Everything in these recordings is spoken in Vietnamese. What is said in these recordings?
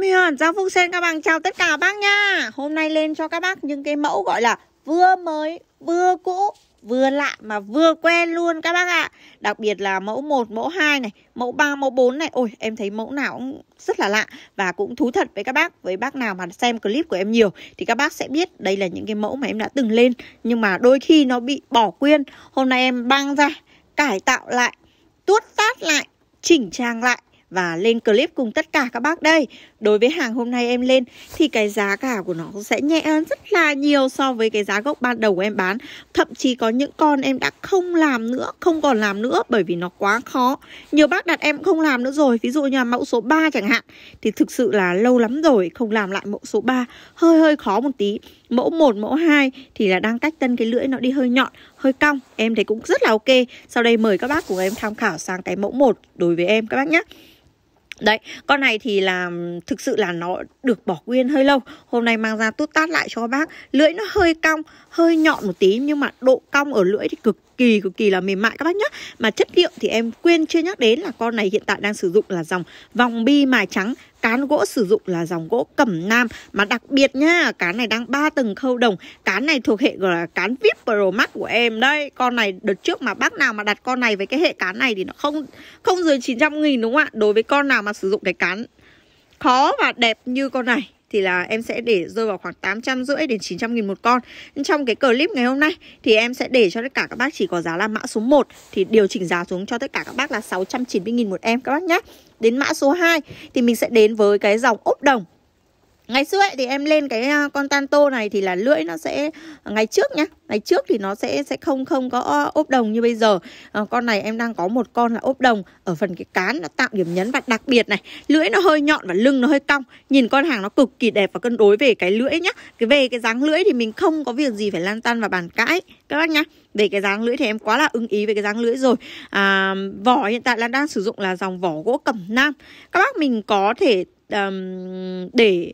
Tâm Huyền, Giang Phúc Sen các bạn chào tất cả các bác nha Hôm nay lên cho các bác những cái mẫu gọi là vừa mới, vừa cũ, vừa lạ mà vừa quen luôn các bác ạ Đặc biệt là mẫu 1, mẫu 2 này, mẫu 3, mẫu 4 này Ôi em thấy mẫu nào cũng rất là lạ và cũng thú thật với các bác Với bác nào mà xem clip của em nhiều thì các bác sẽ biết đây là những cái mẫu mà em đã từng lên Nhưng mà đôi khi nó bị bỏ quên Hôm nay em băng ra, cải tạo lại, tuốt tát lại, chỉnh trang lại và lên clip cùng tất cả các bác đây Đối với hàng hôm nay em lên thì cái giá cả của nó sẽ nhẹ hơn rất là nhiều so với cái giá gốc ban đầu của em bán Thậm chí có những con em đã không làm nữa, không còn làm nữa bởi vì nó quá khó Nhiều bác đặt em không làm nữa rồi, ví dụ như mẫu số 3 chẳng hạn Thì thực sự là lâu lắm rồi không làm lại mẫu số 3, hơi hơi khó một tí Mẫu 1, mẫu 2 thì là đang cách tân cái lưỡi nó đi hơi nhọn, hơi cong Em thấy cũng rất là ok Sau đây mời các bác của em tham khảo sang cái mẫu 1 đối với em các bác nhé Đấy, con này thì là thực sự là nó được bỏ nguyên hơi lâu Hôm nay mang ra tút tát lại cho bác Lưỡi nó hơi cong, hơi nhọn một tí Nhưng mà độ cong ở lưỡi thì cực kỳ cực kỳ là mềm mại các bác nhá mà chất liệu thì em quên chưa nhắc đến là con này hiện tại đang sử dụng là dòng vòng bi mài trắng Cán gỗ sử dụng là dòng gỗ cẩm nam Mà đặc biệt nhá, cán này đang ba tầng khâu đồng Cán này thuộc hệ gọi là cán VIP Pro Max của em đây Con này đợt trước mà bác nào mà đặt con này với cái hệ cán này thì nó không không dưới 900 nghìn đúng không ạ Đối với con nào mà sử dụng cái cán khó và đẹp như con này thì là em sẽ để rơi vào khoảng rưỡi đến 900 nghìn một con Trong cái clip ngày hôm nay thì em sẽ để cho tất cả các bác chỉ có giá là mã số 1 thì điều chỉnh giá xuống cho tất cả các bác là 690 nghìn một em các bác nhé Đến mã số 2 thì mình sẽ đến với cái dòng ốp đồng Ngày xưa ấy, thì em lên cái à, con tan tô này thì là lưỡi nó sẽ ngày trước nhá. Ngày trước thì nó sẽ sẽ không không có ốp đồng như bây giờ. À, con này em đang có một con là ốp đồng ở phần cái cán nó tạo điểm nhấn và đặc biệt này, lưỡi nó hơi nhọn và lưng nó hơi cong. Nhìn con hàng nó cực kỳ đẹp và cân đối về cái lưỡi nhá. Cái về cái dáng lưỡi thì mình không có việc gì phải lan tan và bàn cãi các bác nhá về cái dáng lưỡi thì em quá là ưng ý về cái dáng lưỡi rồi à, vỏ hiện tại là đang sử dụng là dòng vỏ gỗ cẩm nam các bác mình có thể um, để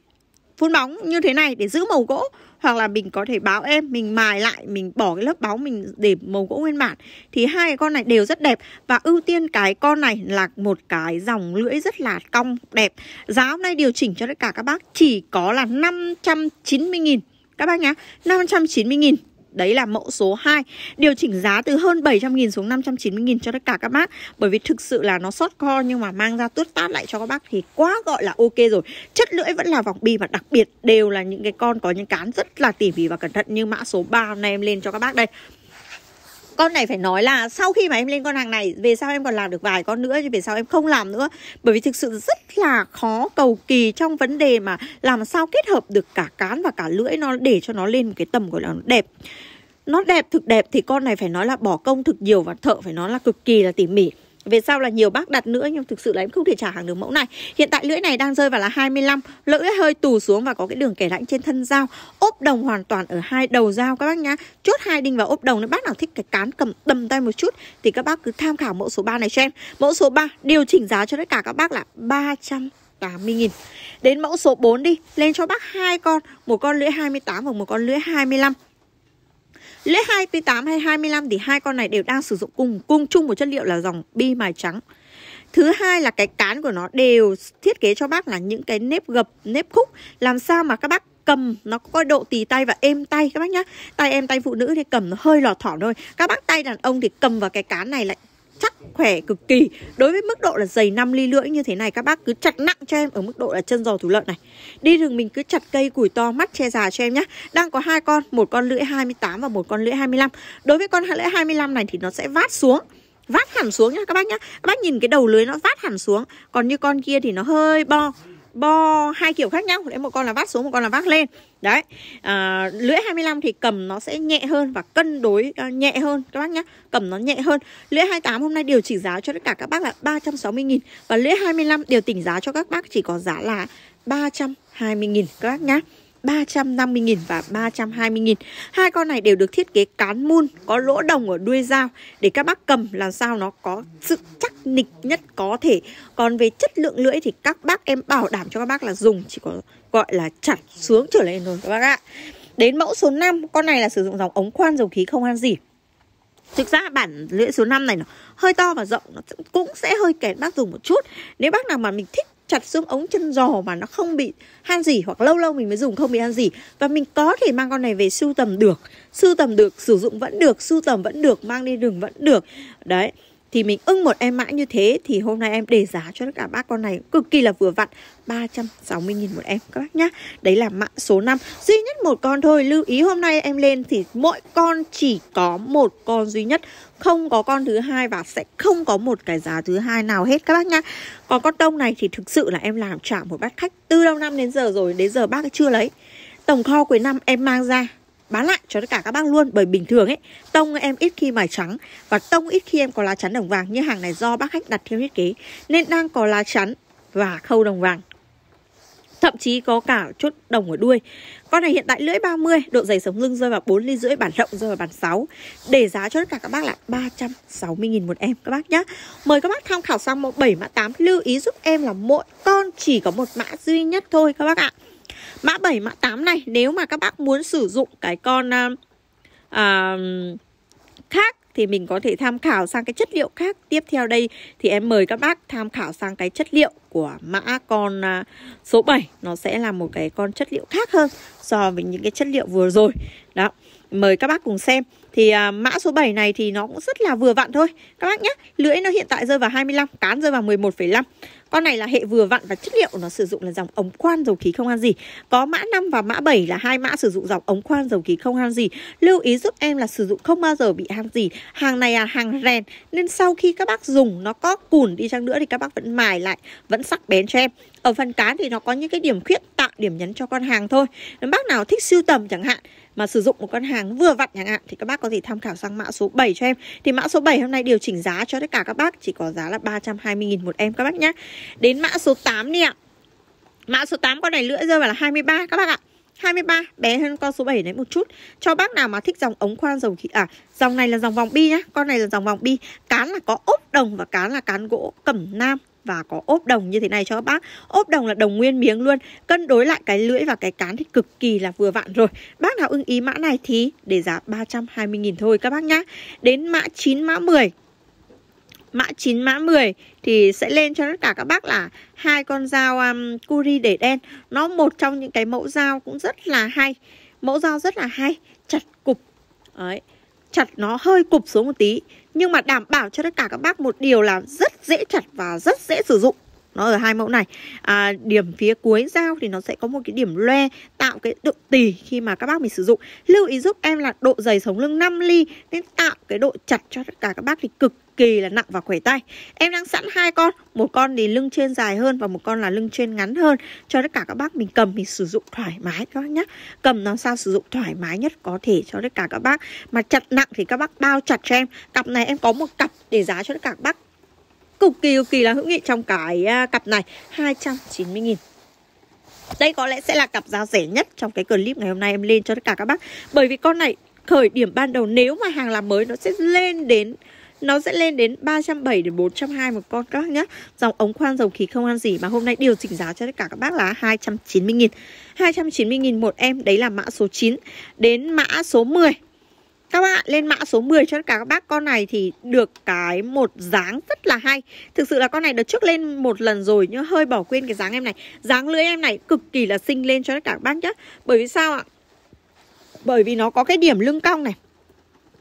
phun bóng như thế này để giữ màu gỗ hoặc là mình có thể báo em mình mài lại mình bỏ cái lớp bóng mình để màu gỗ nguyên bản thì hai con này đều rất đẹp và ưu tiên cái con này là một cái dòng lưỡi rất là cong đẹp giá hôm nay điều chỉnh cho tất cả các bác chỉ có là 590.000 các bác nhá 590.000 Đấy là mẫu số 2 Điều chỉnh giá từ hơn 700.000 xuống 590.000 cho tất cả các bác Bởi vì thực sự là nó sót co nhưng mà mang ra tuốt tát lại cho các bác thì quá gọi là ok rồi Chất lưỡi vẫn là vòng bi và đặc biệt đều là những cái con có những cán rất là tỉ mỉ và cẩn thận như mã số 3 hôm nay em lên cho các bác đây con này phải nói là sau khi mà em lên con hàng này về sau em còn làm được vài con nữa nhưng về sau em không làm nữa bởi vì thực sự rất là khó cầu kỳ trong vấn đề mà làm sao kết hợp được cả cán và cả lưỡi nó để cho nó lên một cái tầm gọi là đẹp nó đẹp thực đẹp thì con này phải nói là bỏ công thực nhiều và thợ phải nói là cực kỳ là tỉ mỉ về sau là nhiều bác đặt nữa nhưng thực sự là em không thể trả hàng được mẫu này. Hiện tại lưỡi này đang rơi vào là 25, lưỡi hơi tù xuống và có cái đường kẻ rãnh trên thân dao. Ốp đồng hoàn toàn ở hai đầu dao các bác nhá. Chốt hai đinh vào ốp đồng nếu bác nào thích cái cán cầm tầm tay một chút thì các bác cứ tham khảo mẫu số 3 này cho em. Mẫu số 3 điều chỉnh giá cho tất cả các bác là 300 80.000 Đến mẫu số 4 đi Lên cho bác hai con Một con lưỡi 28 và một con lưỡi 25 Lễ 28 hay 25 thì hai con này đều đang sử dụng cùng cung chung một chất liệu là dòng bi mài trắng. Thứ hai là cái cán của nó đều thiết kế cho bác là những cái nếp gập, nếp khúc làm sao mà các bác cầm nó có độ tì tay và êm tay các bác nhá. Tay em tay phụ nữ thì cầm nó hơi lọt thỏ thôi. Các bác tay đàn ông thì cầm vào cái cán này lại chắc khỏe cực kỳ Đối với mức độ là dày 5 ly lưỡi như thế này các bác cứ chặt nặng cho em ở mức độ là chân giò thủ lợn này Đi rừng mình cứ chặt cây củi to mắt che già cho em nhé Đang có hai con, một con lưỡi 28 và một con lưỡi 25 Đối với con lưỡi 25 này thì nó sẽ vát xuống Vát hẳn xuống nhá các bác nhá Các bác nhìn cái đầu lưới nó vát hẳn xuống Còn như con kia thì nó hơi bo bo hai kiểu khác nhau đấy một con là vác xuống một con là vác lên đấy à, lưỡi 25 thì cầm nó sẽ nhẹ hơn và cân đối uh, nhẹ hơn các bác nhá cầm nó nhẹ hơn lưỡi 28 hôm nay điều chỉnh giá cho tất cả các bác là 360.000 và lưỡi 25 điều chỉnh giá cho các bác chỉ có giá là 320.000 các bác nhá 350.000 và 320.000. Hai con này đều được thiết kế cán mun, có lỗ đồng ở đuôi dao để các bác cầm làm sao nó có sự chắc nịch nhất có thể. Còn về chất lượng lưỡi thì các bác em bảo đảm cho các bác là dùng chỉ có gọi là chặt sướng trở lên thôi các bác ạ. Đến mẫu số 5, con này là sử dụng dòng ống khoan dầu khí không han gì. Thực ra bản lưỡi số 5 này nó hơi to và rộng nó cũng sẽ hơi kén bác dùng một chút Nếu bác nào mà mình thích chặt giúp ống chân giò mà nó không bị han gì hoặc lâu lâu mình mới dùng không bị han gì và mình có thể mang con này về sưu tầm được sưu tầm được sử dụng vẫn được sưu tầm vẫn được mang đi đường vẫn được đấy thì mình ưng một em mã như thế thì hôm nay em để giá cho tất cả bác con này cực kỳ là vừa vặn 360.000 một em các bác nhá Đấy là mã số 5 Duy nhất một con thôi Lưu ý hôm nay em lên thì mỗi con chỉ có một con duy nhất Không có con thứ hai và sẽ không có một cái giá thứ hai nào hết các bác nhá Còn con tông này thì thực sự là em làm trả một bác khách từ đầu năm đến giờ rồi Đến giờ bác chưa lấy Tổng kho cuối năm em mang ra bán lại cho tất cả các bác luôn bởi bình thường ấy tông em ít khi mài trắng và tông ít khi em có lá chắn đồng vàng như hàng này do bác khách đặt theo thiết kế nên đang có lá chắn và khâu đồng vàng thậm chí có cả chốt đồng ở đuôi. Con này hiện tại lưỡi 30, độ dày sống lưng rơi vào 4 ly rưỡi, bản rộng rơi vào bản 6. Để giá cho tất cả các bác là 360 000 một em các bác nhá. Mời các bác tham khảo sang mẫu 7 mã 8, lưu ý giúp em là mỗi con chỉ có một mã duy nhất thôi các bác ạ. Mã 7, mã 8 này nếu mà các bác muốn sử dụng cái con à, à, khác thì mình có thể tham khảo sang cái chất liệu khác. Tiếp theo đây thì em mời các bác tham khảo sang cái chất liệu của mã con à, số 7 nó sẽ là một cái con chất liệu khác hơn so với những cái chất liệu vừa rồi. Đó. Mời các bác cùng xem Thì à, mã số 7 này thì nó cũng rất là vừa vặn thôi Các bác nhé Lưỡi nó hiện tại rơi vào 25 Cán rơi vào 11,5 Con này là hệ vừa vặn và chất liệu nó sử dụng là dòng ống khoan dầu khí không han gì Có mã 5 và mã 7 là hai mã sử dụng dòng ống khoan dầu khí không han gì Lưu ý giúp em là sử dụng không bao giờ bị han gì Hàng này là hàng rèn Nên sau khi các bác dùng nó có cùn đi chăng nữa Thì các bác vẫn mài lại Vẫn sắc bén cho em Ở phần cán thì nó có những cái điểm khuyết tạo điểm nhấn cho con hàng thôi Nếu bác nào thích sưu tầm chẳng hạn mà sử dụng một con hàng vừa vặn chẳng hạn thì các bác có thể tham khảo sang mã số 7 cho em. Thì mã số 7 hôm nay điều chỉnh giá cho tất cả các bác chỉ có giá là 320 000 một em các bác nhé. Đến mã số 8 đi ạ. Mã số 8 con này lưỡi rơi vào là 23 các bác ạ. 23 bé hơn con số 7 đấy một chút. Cho bác nào mà thích dòng ống khoan dầu khí à, dòng này là dòng vòng bi nhá, con này là dòng vòng bi, cán là có ốp đồng và cán là cán gỗ cẩm nam và có ốp đồng như thế này cho các bác ốp đồng là đồng nguyên miếng luôn cân đối lại cái lưỡi và cái cán thì cực kỳ là vừa vặn rồi bác nào ưng ý mã này thì để giá 320.000 thôi các bác nhá đến mã 9 mã 10 mã 9 mã 10 thì sẽ lên cho tất cả các bác là hai con dao um, curi để đen nó một trong những cái mẫu dao cũng rất là hay mẫu dao rất là hay chặt cục Đấy chặt nó hơi cụp xuống một tí nhưng mà đảm bảo cho tất cả các bác một điều là rất dễ chặt và rất dễ sử dụng nó ở hai mẫu này à, điểm phía cuối dao thì nó sẽ có một cái điểm loe tạo cái độ tỉ khi mà các bác mình sử dụng lưu ý giúp em là độ dày sống lưng 5 ly nên tạo cái độ chặt cho tất cả các bác thì cực kỳ là nặng và khỏe tay Em đang sẵn hai con Một con thì lưng trên dài hơn Và một con là lưng trên ngắn hơn Cho tất cả các bác mình cầm mình sử dụng thoải mái các bác nhé Cầm nó sao sử dụng thoải mái nhất có thể cho tất cả các bác Mà chặt nặng thì các bác bao chặt cho em Cặp này em có một cặp để giá cho tất cả các bác cực kỳ cực kỳ là hữu nghị trong cái à, cặp này 290 nghìn đây có lẽ sẽ là cặp giá rẻ nhất trong cái clip ngày hôm nay em lên cho tất cả các bác Bởi vì con này khởi điểm ban đầu nếu mà hàng làm mới nó sẽ lên đến nó sẽ lên đến 370 đến 420 một con các bác nhá. Dòng ống khoan dầu khí không ăn gì mà hôm nay điều chỉnh giá cho tất cả các bác là 290 000 290 000 một em, đấy là mã số 9 đến mã số 10 các bạn lên mã số 10 cho tất cả các bác Con này thì được cái một dáng rất là hay Thực sự là con này đợt trước lên một lần rồi Nhưng hơi bỏ quên cái dáng em này Dáng lưỡi em này cực kỳ là xinh lên cho tất cả các bác nhé Bởi vì sao ạ Bởi vì nó có cái điểm lưng cong này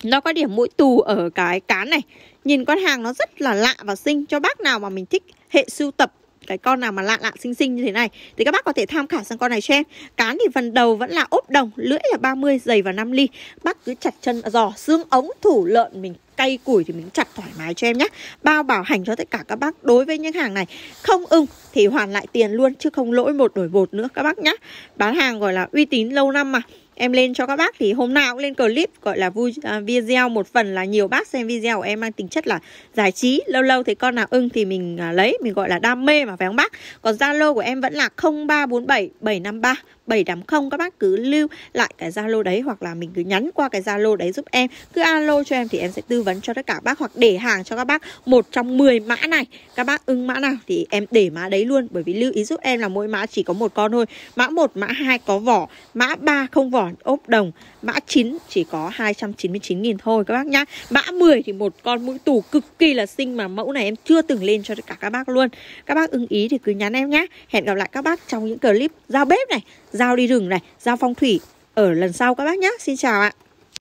Nó có điểm mũi tù ở cái cán này Nhìn con hàng nó rất là lạ và xinh Cho bác nào mà mình thích hệ sưu tập cái con nào mà lạ lạ xinh xinh như thế này thì các bác có thể tham khảo sang con này cho em cán thì phần đầu vẫn là ốp đồng lưỡi là 30 dày và 5 ly bác cứ chặt chân giò xương ống thủ lợn mình cây củi thì mình chặt thoải mái cho em nhé Bao bảo hành cho tất cả các bác Đối với những hàng này không ưng thì hoàn lại tiền luôn Chứ không lỗi một đổi một nữa các bác nhé Bán hàng gọi là uy tín lâu năm mà Em lên cho các bác thì hôm nào cũng lên clip gọi là vui à, video một phần là nhiều bác xem video của em mang tính chất là giải trí, lâu lâu thấy con nào ưng thì mình à, lấy, mình gọi là đam mê mà phải không bác? Còn Zalo của em vẫn là 0347 753 780 các bác cứ lưu lại cái Zalo đấy hoặc là mình cứ nhắn qua cái Zalo đấy giúp em. Cứ alo cho em thì em sẽ tư vấn cho tất cả bác hoặc để hàng cho các bác một trong 10 mã này. Các bác ưng mã nào thì em để mã đấy luôn bởi vì lưu ý giúp em là mỗi mã chỉ có một con thôi. Mã một mã hai có vỏ, mã ba không vỏ còn ốp đồng mã 9 chỉ có 299.000 thôi các bác nhá mã 10 thì một con mũi tù cực kỳ là xinh mà mẫu này em chưa từng lên cho cả các bác luôn các bác ưng ý thì cứ nhắn em nhé hẹn gặp lại các bác trong những clip giao bếp này giao đi rừng này giao phong thủy ở lần sau các bác nhé xin chào ạ